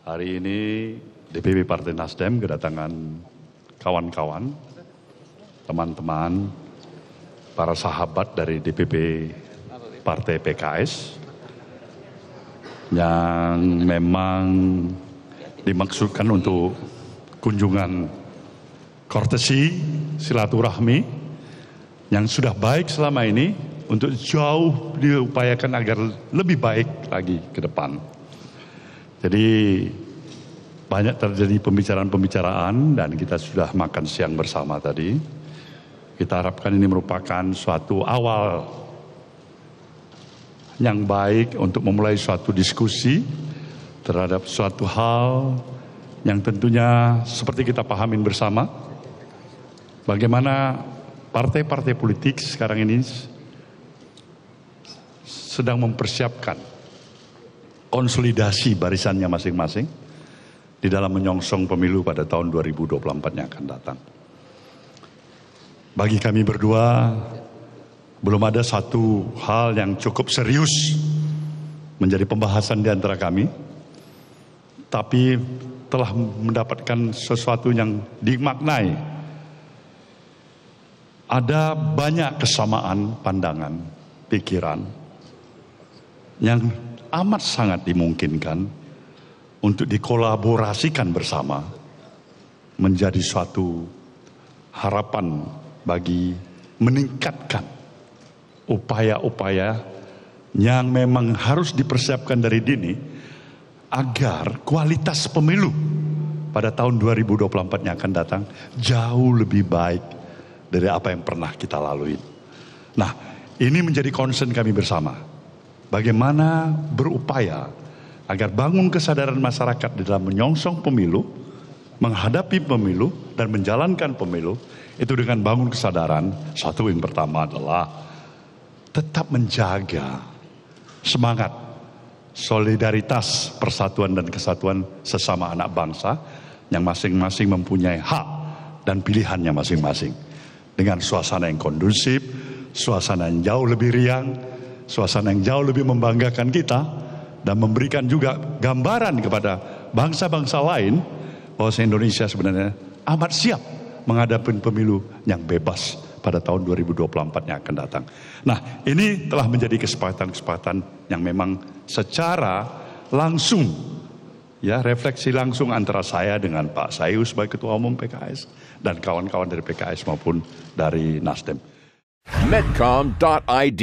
Hari ini DPP Partai Nasdem kedatangan kawan-kawan, teman-teman, para sahabat dari DPP Partai PKS yang memang dimaksudkan untuk kunjungan kortesi silaturahmi yang sudah baik selama ini untuk jauh diupayakan agar lebih baik lagi ke depan. Jadi banyak terjadi pembicaraan-pembicaraan dan kita sudah makan siang bersama tadi. Kita harapkan ini merupakan suatu awal yang baik untuk memulai suatu diskusi terhadap suatu hal yang tentunya seperti kita pahamin bersama bagaimana partai-partai politik sekarang ini sedang mempersiapkan konsolidasi barisannya masing-masing di dalam menyongsong pemilu pada tahun 2024 yang akan datang. Bagi kami berdua, belum ada satu hal yang cukup serius menjadi pembahasan di antara kami, tapi telah mendapatkan sesuatu yang dimaknai. Ada banyak kesamaan pandangan, pikiran yang amat sangat dimungkinkan untuk dikolaborasikan bersama menjadi suatu harapan bagi meningkatkan upaya-upaya yang memang harus dipersiapkan dari dini agar kualitas pemilu pada tahun 2024 yang akan datang jauh lebih baik dari apa yang pernah kita lalui. Nah, ini menjadi concern kami bersama bagaimana berupaya agar bangun kesadaran masyarakat di dalam menyongsong pemilu, menghadapi pemilu, dan menjalankan pemilu, itu dengan bangun kesadaran, satu yang pertama adalah tetap menjaga semangat, solidaritas, persatuan dan kesatuan sesama anak bangsa yang masing-masing mempunyai hak dan pilihannya masing-masing. Dengan suasana yang kondusif, suasana yang jauh lebih riang, suasana yang jauh lebih membanggakan kita dan memberikan juga gambaran kepada bangsa-bangsa lain bahwa Indonesia sebenarnya amat siap menghadapi pemilu yang bebas pada tahun 2024 yang akan datang. Nah, ini telah menjadi kesempatan-kesempatan yang memang secara langsung ya refleksi langsung antara saya dengan Pak Sayu sebagai ketua umum PKS dan kawan-kawan dari PKS maupun dari Nasdem. Medcom.id